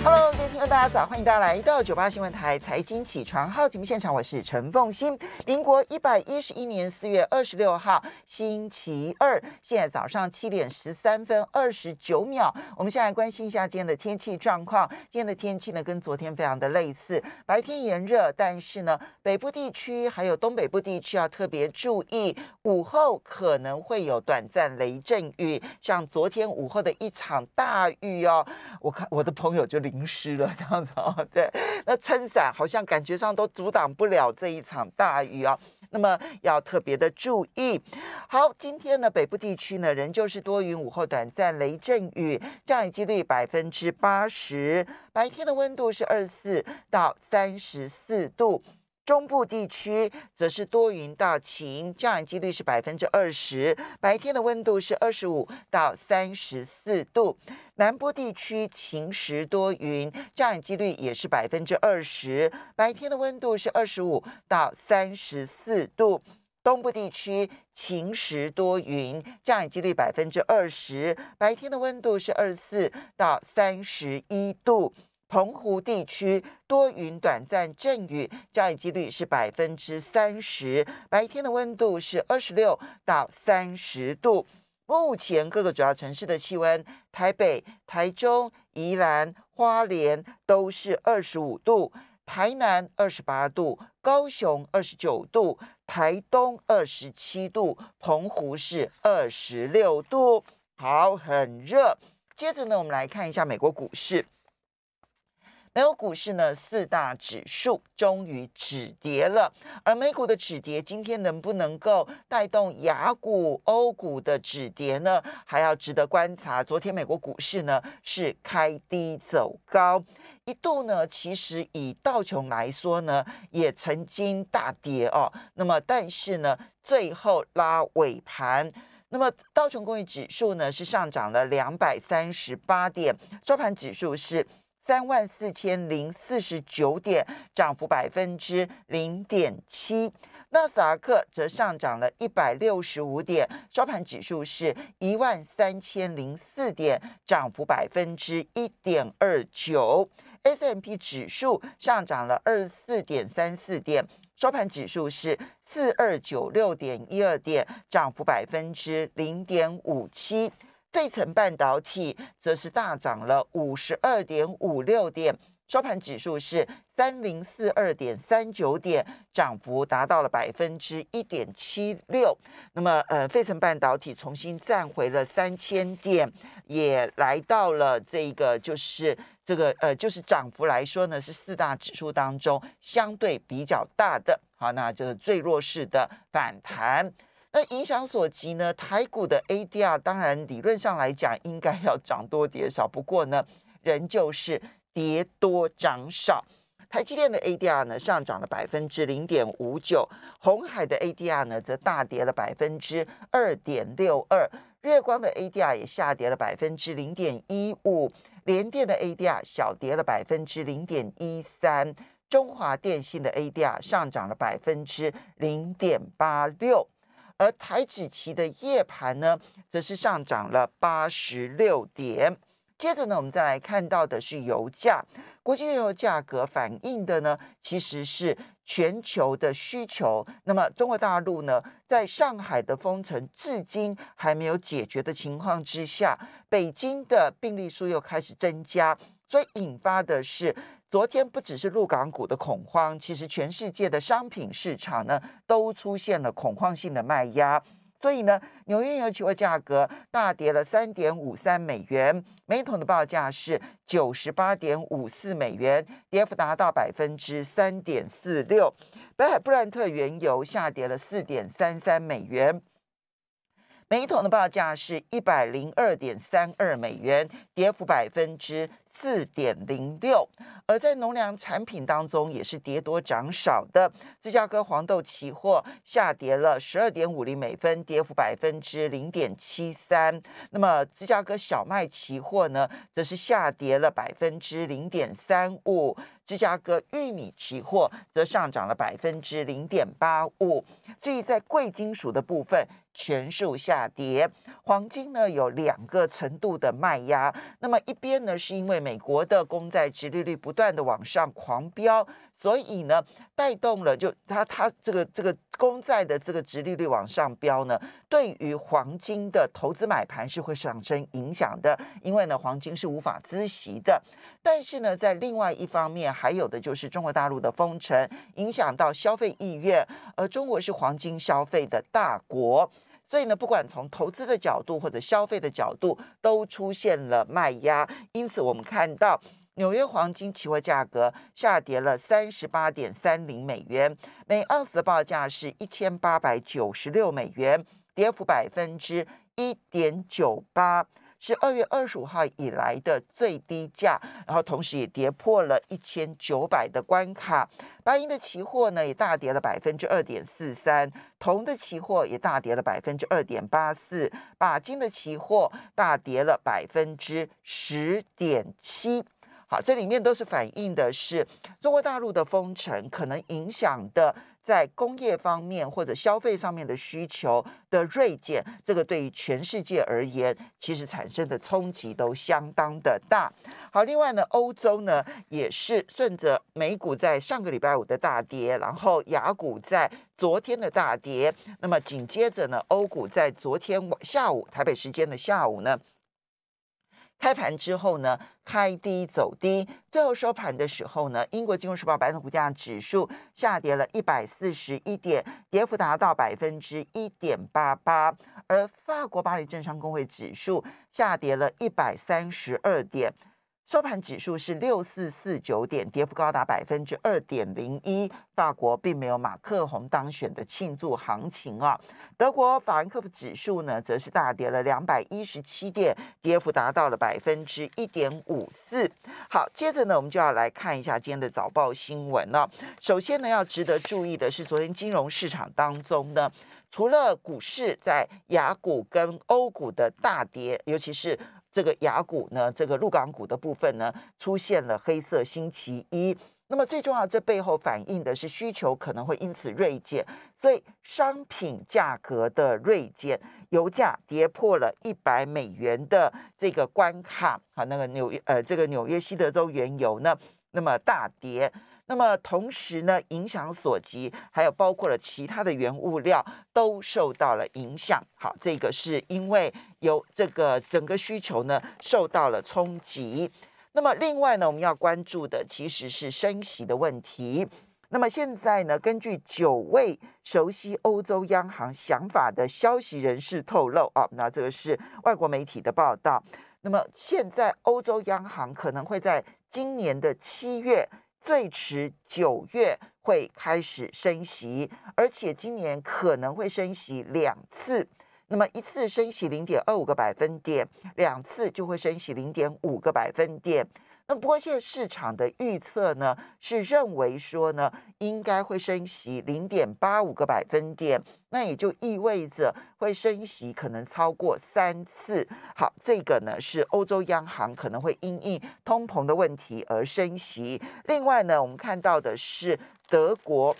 Hello，听众大家早，欢迎大家来到九八新闻台财经起床号节目现场，我是陈凤欣。民国一百一十一年四月二十六号，星期二，现在早上七点十三分二十九秒。我们先来关心一下今天的天气状况。今天的天气呢，跟昨天非常的类似，白天炎热，但是呢，北部地区还有东北部地区要特别注意，午后可能会有短暂雷阵雨，像昨天午后的一场大雨哦。我看我的朋友就。淋湿了这样子哦，对，那撑伞好像感觉上都阻挡不了这一场大雨啊，那么要特别的注意。好，今天呢，北部地区呢，仍旧是多云，午后短暂雷阵雨，降雨几率百分之八十，白天的温度是二十四到三十四度。中部地区则是多云到晴，降雨几率是百分之二十，白天的温度是二十五到三十四度。南部地区晴时多云，降雨几率也是百分之二十，白天的温度是二十五到三十四度。东部地区晴时多云，降雨几率百分之二十，白天的温度是二十四到三十一度。澎湖地区多云，短暂阵雨，降雨几率是百分之三十。白天的温度是二十六到三十度。目前各个主要城市的气温：台北、台中、宜兰、花莲都是二十五度，台南二十八度，高雄二十九度，台东二十七度，澎湖是二十六度。好，很热。接着呢，我们来看一下美国股市。美有股市呢，四大指数终于止跌了。而美股的止跌，今天能不能够带动雅股、欧股的止跌呢？还要值得观察。昨天美国股市呢是开低走高，一度呢其实以道琼来说呢也曾经大跌哦。那么但是呢最后拉尾盘，那么道琼工业指数呢是上涨了两百三十八点，收盘指数是。三万四千零四十九点，涨幅百分之零点七。纳斯达克则上涨了一百六十五点，收盘指数是一万三千零四点，涨幅百分之一点二九。S M P 指数上涨了二十四点三四点，收盘指数是四二九六点一二点，涨幅百分之零点五七。费城半导体则是大涨了五十二点五六点，收盘指数是三零四二点三九点，涨幅达到了百分之一点七六。那么，呃，费城半导体重新站回了三千点，也来到了这个就是这个呃就是涨幅来说呢，是四大指数当中相对比较大的。好，那这个最弱势的反弹。那影响所及呢？台股的 ADR 当然理论上来讲应该要涨多跌少，不过呢，仍旧是跌多涨少。台积电的 ADR 呢上涨了百分之零点五九，红海的 ADR 呢则大跌了百分之二点六二，月光的 ADR 也下跌了百分之零点一五，联电的 ADR 小跌了百分之零点一三，中华电信的 ADR 上涨了百分之零点八六。而台指期的夜盘呢，则是上涨了八十六点。接着呢，我们再来看到的是油价，国际原油价格反映的呢，其实是全球的需求。那么，中国大陆呢，在上海的封城至今还没有解决的情况之下，北京的病例数又开始增加。所以引发的是，昨天不只是陆港股的恐慌，其实全世界的商品市场呢，都出现了恐慌性的卖压。所以呢，纽约原油价格大跌了三点五三美元，每桶的报价是九十八点五四美元，跌幅达到百分之三点四六。北海布兰特原油下跌了四点三三美元。每桶的报价是一百零二点三二美元，跌幅百分之四点零六。而在农粮产品当中，也是跌多涨少的。芝加哥黄豆期货下跌了十二点五零美分，跌幅百分之零点七三。那么芝加哥小麦期货呢，则是下跌了百分之零点三五。芝加哥玉米期货则上涨了百分之零点八五。所以在贵金属的部分。全数下跌，黄金呢有两个程度的卖压。那么一边呢，是因为美国的公债殖利率不断的往上狂飙，所以呢，带动了就它它这个这个公债的这个殖利率往上飙呢，对于黄金的投资买盘是会产生影响的。因为呢，黄金是无法孳息的。但是呢，在另外一方面，还有的就是中国大陆的封城影响到消费意愿，而中国是黄金消费的大国。所以呢，不管从投资的角度或者消费的角度，都出现了卖压。因此，我们看到纽约黄金期货价格下跌了三十八点三零美元，每盎司的报价是一千八百九十六美元，跌幅百分之一点九八。是二月二十五号以来的最低价，然后同时也跌破了一千九百的关卡。白银的期货呢也大跌了百分之二点四三，铜的期货也大跌了百分之二点八四，钯金的期货大跌了百分之十点七。好，这里面都是反映的是中国大陆的封城可能影响的。在工业方面或者消费上面的需求的锐减，这个对于全世界而言，其实产生的冲击都相当的大。好，另外呢，欧洲呢也是顺着美股在上个礼拜五的大跌，然后雅股在昨天的大跌，那么紧接着呢，欧股在昨天下午（台北时间的下午）呢。开盘之后呢，开低走低，最后收盘的时候呢，英国金融时报白铜股价指数下跌了一百四十一点，跌幅达到百分之一点八八，而法国巴黎政商工会指数下跌了一百三十二点。收盘指数是六四四九点，跌幅高达百分之二点零一。法国并没有马克宏当选的庆祝行情啊。德国法兰克福指数呢，则是大跌了两百一十七点，跌幅达到了百分之一点五四。好，接着呢，我们就要来看一下今天的早报新闻了。首先呢，要值得注意的是，昨天金融市场当中呢，除了股市在雅股跟欧股的大跌，尤其是。这个雅股呢，这个入港股的部分呢，出现了黑色星期一。那么最重要，这背后反映的是需求可能会因此锐减，所以商品价格的锐减，油价跌破了一百美元的这个关卡啊，那个纽呃，这个纽约西德州原油呢，那么大跌。那么同时呢，影响所及，还有包括了其他的原物料都受到了影响。好，这个是因为有这个整个需求呢受到了冲击。那么另外呢，我们要关注的其实是升息的问题。那么现在呢，根据九位熟悉欧洲央行想法的消息人士透露啊，那这个是外国媒体的报道。那么现在欧洲央行可能会在今年的七月。最迟九月会开始升息，而且今年可能会升息两次。那么一次升息零点二五个百分点，两次就会升息零点五个百分点。那不过现在市场的预测呢，是认为说呢，应该会升息零点八五个百分点，那也就意味着会升息可能超过三次。好，这个呢是欧洲央行可能会因应通膨的问题而升息。另外呢，我们看到的是德国，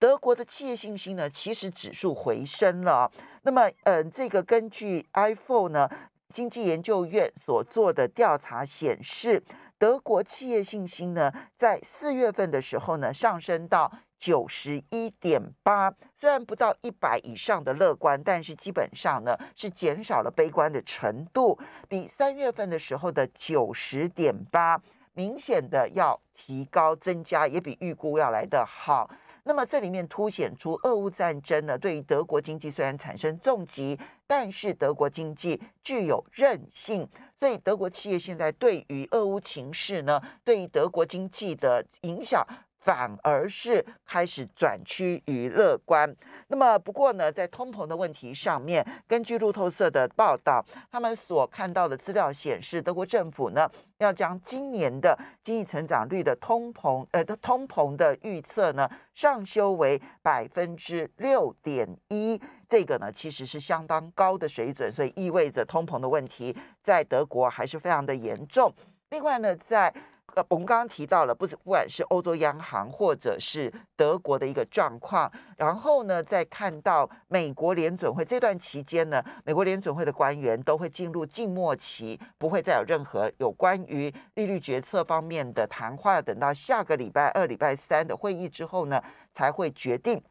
德国的企业信心呢其实指数回升了。那么，嗯，这个根据 i p h o n e 呢。经济研究院所做的调查显示，德国企业信心呢，在四月份的时候呢，上升到九十一点八，虽然不到一百以上的乐观，但是基本上呢，是减少了悲观的程度，比三月份的时候的九十点八，明显的要提高增加，也比预估要来的好。那么这里面凸显出俄乌战争呢，对于德国经济虽然产生重击，但是德国经济具有韧性，所以德国企业现在对于俄乌情势呢，对于德国经济的影响。反而是开始转趋于乐观。那么，不过呢，在通膨的问题上面，根据路透社的报道，他们所看到的资料显示，德国政府呢要将今年的经济成长率的通膨呃通膨的预测呢上修为百分之六点一，这个呢其实是相当高的水准，所以意味着通膨的问题在德国还是非常的严重。另外呢，在呃，我们刚刚提到了，不不管是欧洲央行或者是德国的一个状况，然后呢，再看到美国联准会，这段期间呢，美国联准会的官员都会进入静默期，不会再有任何有关于利率决策方面的谈话，等到下个礼拜二、礼拜三的会议之后呢，才会决定。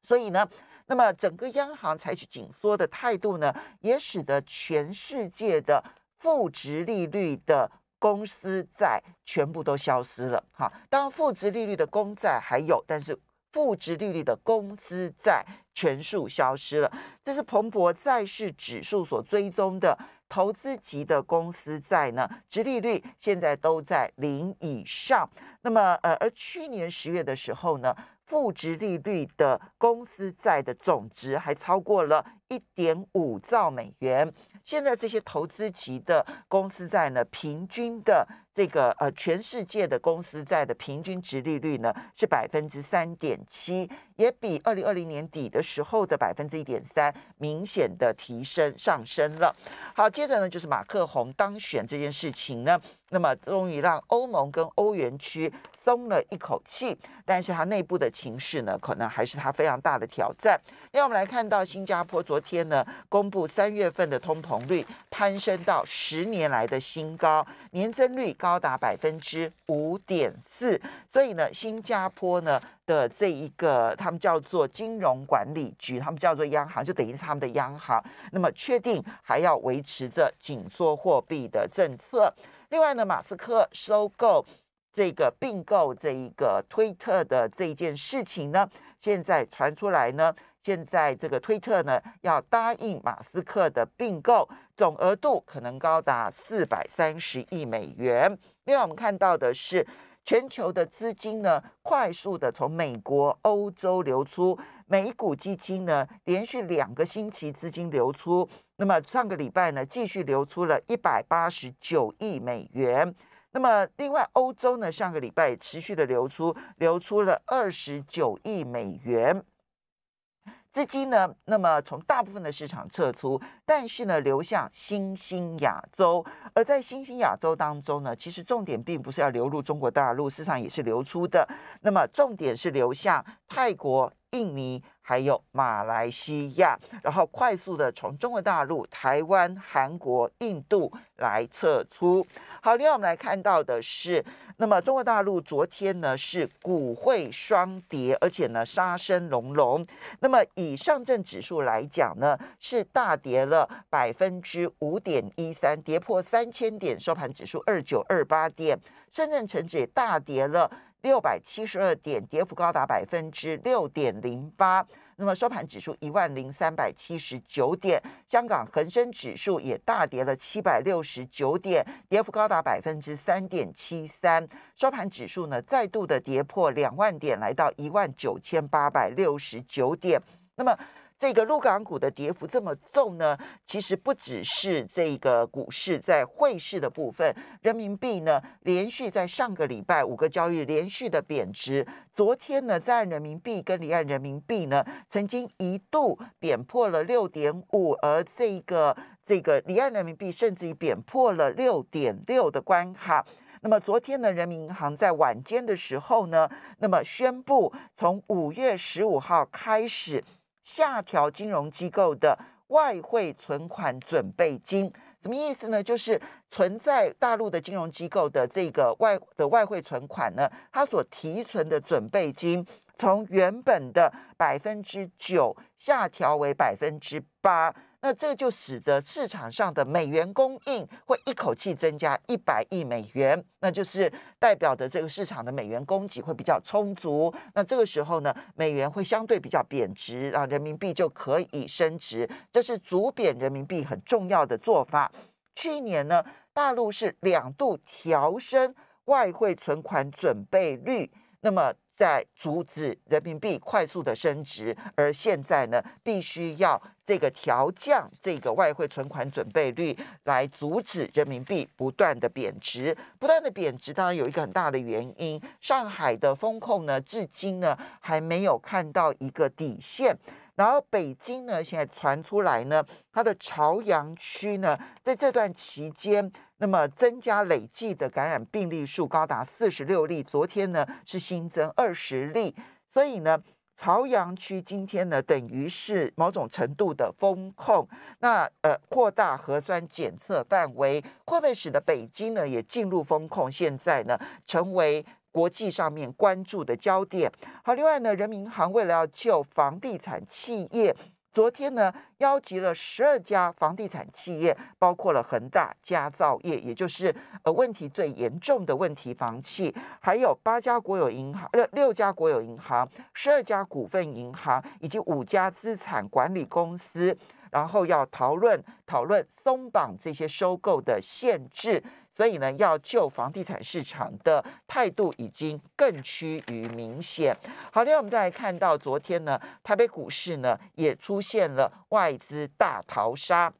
所以呢，那么整个央行采取紧缩的态度呢，也使得全世界的负值利率的。公司债全部都消失了，哈，当负值利率的公债还有，但是负值利率的公司债全数消失了。这是彭博债市指数所追踪的投资级的公司债呢，值利率现在都在零以上。那么，呃，而去年十月的时候呢，负值利率的公司债的总值还超过了一点五兆美元。现在这些投资级的公司债呢，平均的。这个呃，全世界的公司债的平均值利率呢是百分之三点七，也比二零二零年底的时候的百分之一点三明显的提升上升了。好，接着呢就是马克宏当选这件事情呢，那么终于让欧盟跟欧元区松了一口气，但是它内部的情势呢，可能还是它非常大的挑战。因为我们来看到新加坡昨天呢公布三月份的通膨率攀升到十年来的新高，年增率。高达百分之五点四，所以呢，新加坡呢的这一个，他们叫做金融管理局，他们叫做央行，就等于是他们的央行，那么确定还要维持着紧缩货币的政策。另外呢，马斯克收购这个并购这一个推特的这一件事情呢，现在传出来呢，现在这个推特呢要答应马斯克的并购。总额度可能高达四百三十亿美元。另外，我们看到的是，全球的资金呢，快速的从美国、欧洲流出，美股基金呢，连续两个星期资金流出，那么上个礼拜呢，继续流出了一百八十九亿美元。那么，另外欧洲呢，上个礼拜持续的流出，流出了二十九亿美元。资金呢？那么从大部分的市场撤出，但是呢，流向新兴亚洲。而在新兴亚洲当中呢，其实重点并不是要流入中国大陆，市场也是流出的。那么重点是流向泰国、印尼。还有马来西亚，然后快速的从中国大陆、台湾、韩国、印度来撤出。好，另外我们来看到的是，那么中国大陆昨天呢是股会双跌，而且呢杀声隆隆。那么以上证指数来讲呢，是大跌了百分之五点一三，跌破三千点，收盘指数二九二八点。深圳成指也大跌了。六百七十二点，跌幅高达百分之六点零八。那么收盘指数一万零三百七十九点，香港恒生指数也大跌了七百六十九点，跌幅高达百分之三点七三。收盘指数呢，再度的跌破两万点，来到一万九千八百六十九点。那么。这个陆港股的跌幅这么重呢？其实不只是这个股市在汇市的部分，人民币呢连续在上个礼拜五个交易连续的贬值。昨天呢，在人民币跟离岸人民币呢，曾经一度贬破了六点五，而这个这个离岸人民币甚至于贬破了六点六的关卡。那么昨天呢，人民银行在晚间的时候呢，那么宣布从五月十五号开始。下调金融机构的外汇存款准备金，什么意思呢？就是存在大陆的金融机构的这个外的外汇存款呢，它所提存的准备金，从原本的百分之九下调为百分之八。那这就使得市场上的美元供应会一口气增加一百亿美元，那就是代表的这个市场的美元供给会比较充足。那这个时候呢，美元会相对比较贬值啊，人民币就可以升值。这是足贬人民币很重要的做法。去年呢，大陆是两度调升外汇存款准备率，那么。在阻止人民币快速的升值，而现在呢，必须要这个调降这个外汇存款准备率来阻止人民币不断的贬值。不断的贬值，当然有一个很大的原因，上海的风控呢，至今呢还没有看到一个底线。然后北京呢，现在传出来呢，它的朝阳区呢，在这段期间。那么增加累计的感染病例数高达四十六例，昨天呢是新增二十例，所以呢朝阳区今天呢等于是某种程度的封控，那呃扩大核酸检测范围，会不会使得北京呢也进入封控？现在呢成为国际上面关注的焦点。好，另外呢人民银行为了要救房地产企业。昨天呢，邀集了十二家房地产企业，包括了恒大、佳兆业，也就是呃问题最严重的问题房企，还有八家国有银行，呃六家国有银行，十二家股份银行，以及五家资产管理公司，然后要讨论讨论松绑这些收购的限制。所以呢，要救房地产市场的态度已经更趋于明显。好外我们再来看到昨天呢，台北股市呢也出现了外资大逃杀。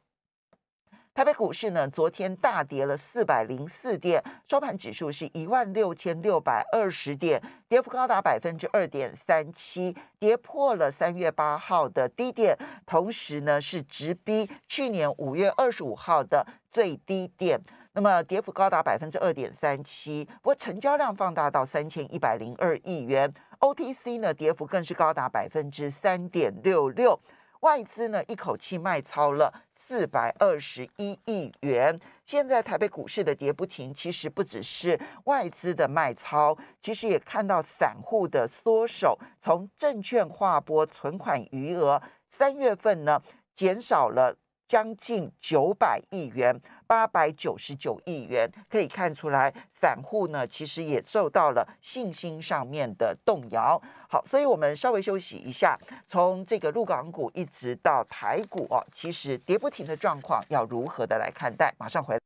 台北股市呢，昨天大跌了四百零四点，收盘指数是一万六千六百二十点，跌幅高达百分之二点三七，跌破了三月八号的低点，同时呢是直逼去年五月二十五号的最低点。那么跌幅高达百分之二点三七，不过成交量放大到三千一百零二亿元。OTC 呢跌幅更是高达百分之三点六六，外资呢一口气卖超了四百二十一亿元。现在台北股市的跌不停，其实不只是外资的卖超，其实也看到散户的缩手。从证券划拨存款余额，三月份呢减少了。将近九百亿元，八百九十九亿元，可以看出来，散户呢其实也受到了信心上面的动摇。好，所以我们稍微休息一下，从这个陆港股一直到台股哦，其实跌不停的状况，要如何的来看待？马上回。